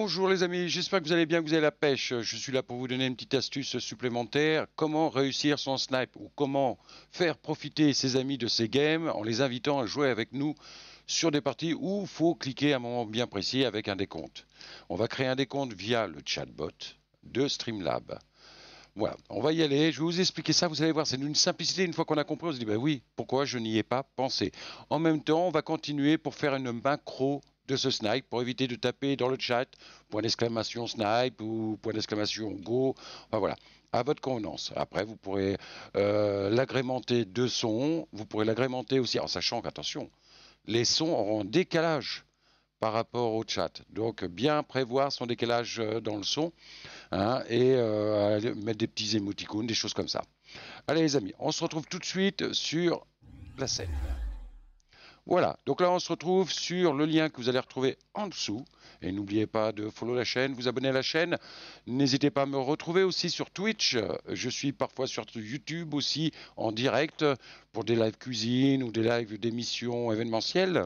Bonjour les amis, j'espère que vous allez bien, que vous avez la pêche. Je suis là pour vous donner une petite astuce supplémentaire. Comment réussir son snipe ou comment faire profiter ses amis de ses games en les invitant à jouer avec nous sur des parties où il faut cliquer à un moment bien précis avec un décompte. On va créer un décompte via le chatbot de Streamlab. Voilà, on va y aller. Je vais vous expliquer ça. Vous allez voir, c'est une simplicité. Une fois qu'on a compris, on se dit, ben oui, pourquoi je n'y ai pas pensé. En même temps, on va continuer pour faire une macro de ce snipe pour éviter de taper dans le chat point d'exclamation snipe ou point d'exclamation go. voilà, à votre convenance. Après, vous pourrez euh, l'agrémenter de son, vous pourrez l'agrémenter aussi en sachant qu'attention, les sons auront un décalage par rapport au chat. Donc bien prévoir son décalage euh, dans le son hein, et euh, mettre des petits émoticônes, des choses comme ça. Allez les amis, on se retrouve tout de suite sur la scène. Voilà, donc là on se retrouve sur le lien que vous allez retrouver en dessous. Et n'oubliez pas de follow la chaîne, vous abonner à la chaîne. N'hésitez pas à me retrouver aussi sur Twitch. Je suis parfois sur YouTube aussi en direct pour des lives cuisine ou des lives d'émissions événementielles.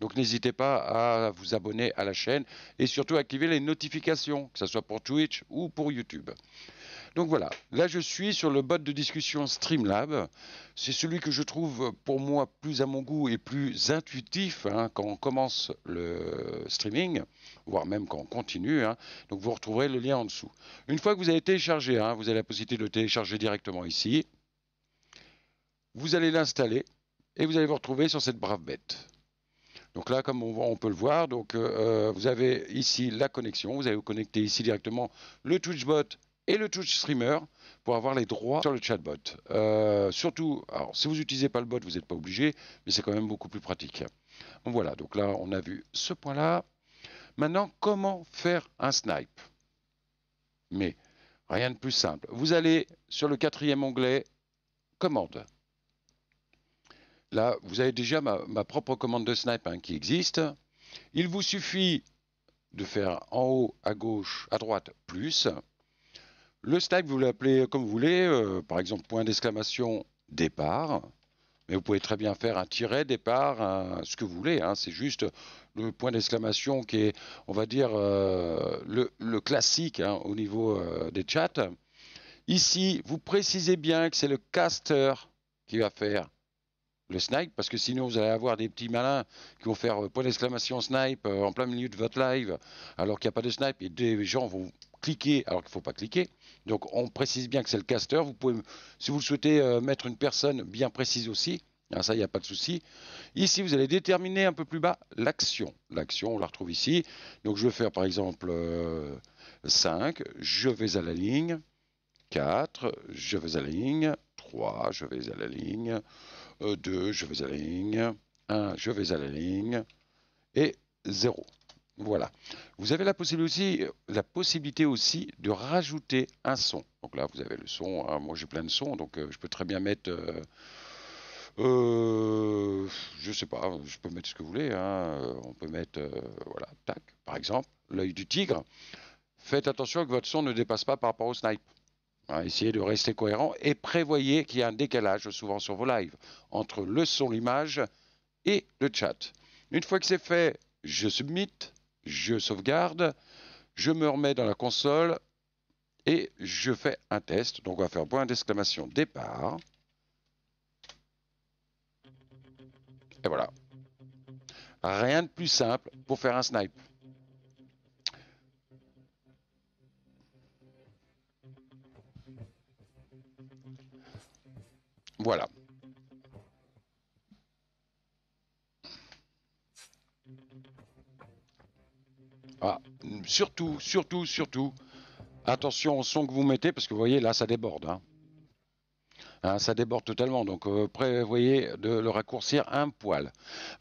Donc n'hésitez pas à vous abonner à la chaîne et surtout activer les notifications, que ce soit pour Twitch ou pour YouTube. Donc voilà, là je suis sur le bot de discussion Streamlab. C'est celui que je trouve pour moi plus à mon goût et plus intuitif hein, quand on commence le streaming, voire même quand on continue. Hein. Donc vous retrouverez le lien en dessous. Une fois que vous avez téléchargé, hein, vous avez la possibilité de télécharger directement ici. Vous allez l'installer et vous allez vous retrouver sur cette brave bête. Donc là, comme on, peut le voir, donc, euh, euh, vous avez ici la connexion. Vous allez vous connecter ici directement le TwitchBot et le Twitch streamer pour avoir les droits sur le chatbot. Euh, surtout, alors si vous n'utilisez pas le bot, vous n'êtes pas obligé, mais c'est quand même beaucoup plus pratique. voilà, donc là on a vu ce point-là. Maintenant, comment faire un snipe Mais rien de plus simple. Vous allez sur le quatrième onglet commande. Là, vous avez déjà ma, propre commande de snipe hein, qui existe. Il vous suffit de faire en haut, à gauche, à droite, plus. Le snipe, vous l'appelez comme vous voulez, euh, par exemple point d'exclamation départ, mais vous pouvez très bien faire un tiret départ, ce que vous voulez. Hein. c'est juste le point d'exclamation qui est, on va dire, euh, le, classique hein, au niveau euh, des chats. Ici, vous précisez bien que c'est le caster qui va faire le snipe, parce que sinon vous allez avoir des petits malins qui vont faire point d'exclamation snipe en plein milieu de votre live, alors qu'il n'y a pas de snipe, et des gens vont cliquer alors qu'il ne faut pas cliquer. Donc on précise bien que c'est le caster. Vous pouvez, si vous souhaitez euh, mettre une personne bien précise aussi, hein, ça il n'y a pas de souci. Ici vous allez déterminer un peu plus bas l'action. L'action on la retrouve ici. Donc je vais faire par exemple 5, euh, je vais à la ligne. 4, je vais à la ligne. 3, je vais à la ligne. 2, euh, je vais à la ligne. 1, je vais à la ligne. Et 0. Voilà. Vous avez la possibilité, aussi de rajouter un son. Donc là, vous avez le son. Hein. Moi, j'ai plein de sons, donc euh, je peux très bien mettre. Je euh, ne euh, je sais pas, je peux mettre ce que vous voulez. Hein. On peut mettre, voilà, tac, par exemple, l'œil du tigre. Faites attention que votre son ne dépasse pas par rapport au snipe. Hein. essayez de rester cohérent et prévoyez qu'il y a un décalage souvent sur vos lives entre le son, l'image et le chat. Une fois que c'est fait, je submit je sauvegarde, je me remets dans la console et je fais un test. Donc on va faire point d'exclamation départ. Et voilà. Rien de plus simple pour faire un snipe. Ah, surtout, surtout, surtout, attention au son que vous mettez, parce que vous voyez, là, ça déborde. Hein. Hein, ça déborde totalement, donc euh, prévoyez de le raccourcir un poil.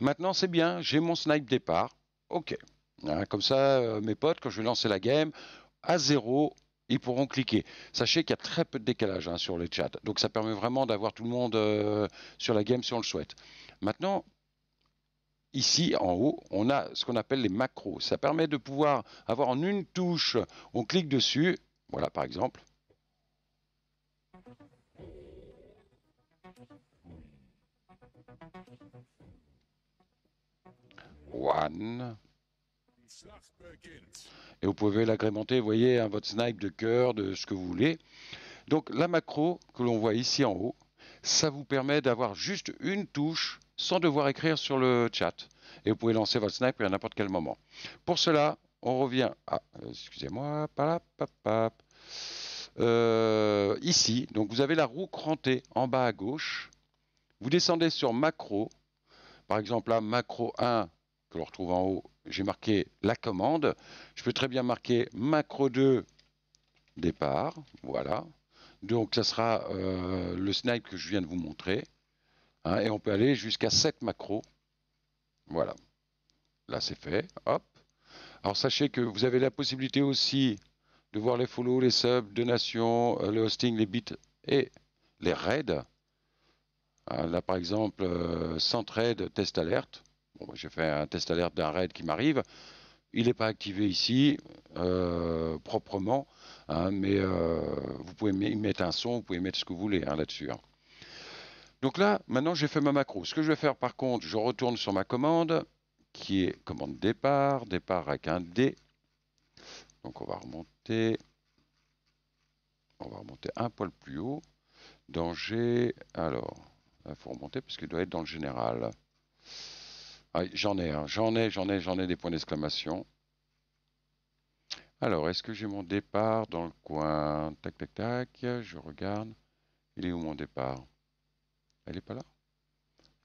Maintenant, c'est bien, j'ai mon snipe départ. Ok. Hein, comme ça, euh, mes potes, quand je vais lancer la game, à zéro, ils pourront cliquer. Sachez qu'il y a très peu de décalage sur les chats, donc ça permet vraiment d'avoir tout le monde euh, sur la game si on le souhaite. Maintenant, Ici, en haut, on a ce qu'on appelle les macros. Ça permet de pouvoir avoir en une touche, on clique dessus, voilà par exemple. One. Et vous pouvez l'agrémenter, vous voyez, hein, votre snipe de cœur, de ce que vous voulez. Donc la macro que l'on voit ici en haut, ça vous permet d'avoir juste une touche sans devoir écrire sur le chat. Et vous pouvez lancer votre snipe à n'importe quel moment. Pour cela, on revient à, euh, excusez-moi, euh, ici. Donc vous avez la roue crantée en bas à gauche. Vous descendez sur macro. Par exemple, là, macro 1, que l'on retrouve en haut, j'ai marqué la commande. Je peux très bien marquer macro 2, départ. Voilà. Donc ça sera euh, le snipe que je viens de vous montrer. Hein, et on peut aller jusqu'à 7 macros. Voilà. Là, c'est fait. Hop. Alors, sachez que vous avez la possibilité aussi de voir les follow, les subs, donations, euh, le hosting, les bits et les raids. Hein, là, par exemple, sans euh, raid, test alerte. Bon, j'ai fait un test alerte d'un raid qui m'arrive. Il n'est pas activé ici euh, proprement, hein, mais vous pouvez mettre un son, vous pouvez mettre ce que vous voulez là-dessus. Donc là, maintenant, j'ai fait ma macro. Ce que je vais faire, par contre, je retourne sur ma commande, qui est commande départ, départ avec un D. Donc on va remonter, on va remonter un poil plus haut. Danger, alors, il faut remonter parce qu'il doit être dans le général. Ah, j'en ai, hein. j'en ai, j'en ai, j'en ai des points d'exclamation. Alors, est-ce que j'ai mon départ dans le coin Tac, tac, tac, je regarde. Il est où mon départ elle n'est pas là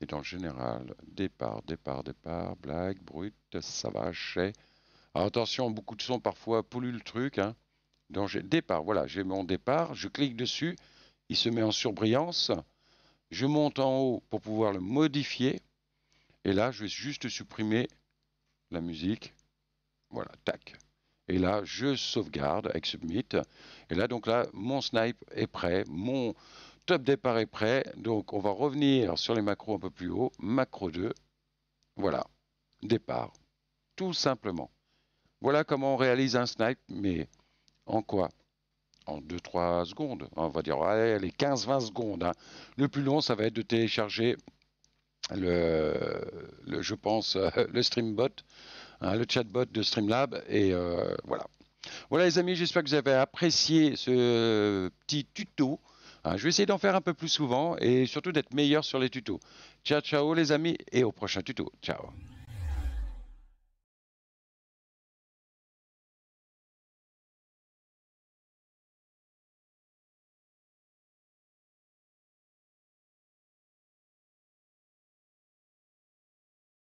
Et dans le général, départ, départ, départ, blague, brute, ça va, chez. Alors attention, beaucoup de sons parfois polluent le truc. Hein. Donc, départ, voilà, j'ai mon départ, je clique dessus, il se met en surbrillance. Je monte en haut pour pouvoir le modifier. Et là, je vais juste supprimer la musique. Voilà, tac. Et là, je sauvegarde avec Submit. Et là, donc là, mon snipe est prêt. Mon, top départ est prêt. Donc, on va revenir sur les macros un peu plus haut. Macro 2. Voilà. Départ. Tout simplement. Voilà comment on réalise un snipe, mais en quoi En 2-3 secondes. On va dire allez, 15-20 secondes. Hein. Le plus long, ça va être de télécharger, le, je pense, euh, le streambot, hein, le chatbot de Streamlab. Et euh, voilà. Voilà les amis, j'espère que vous avez apprécié ce petit tuto. Hein, je vais essayer d'en faire un peu plus souvent et surtout d'être meilleur sur les tutos. Ciao, ciao les amis et au prochain tuto. Ciao.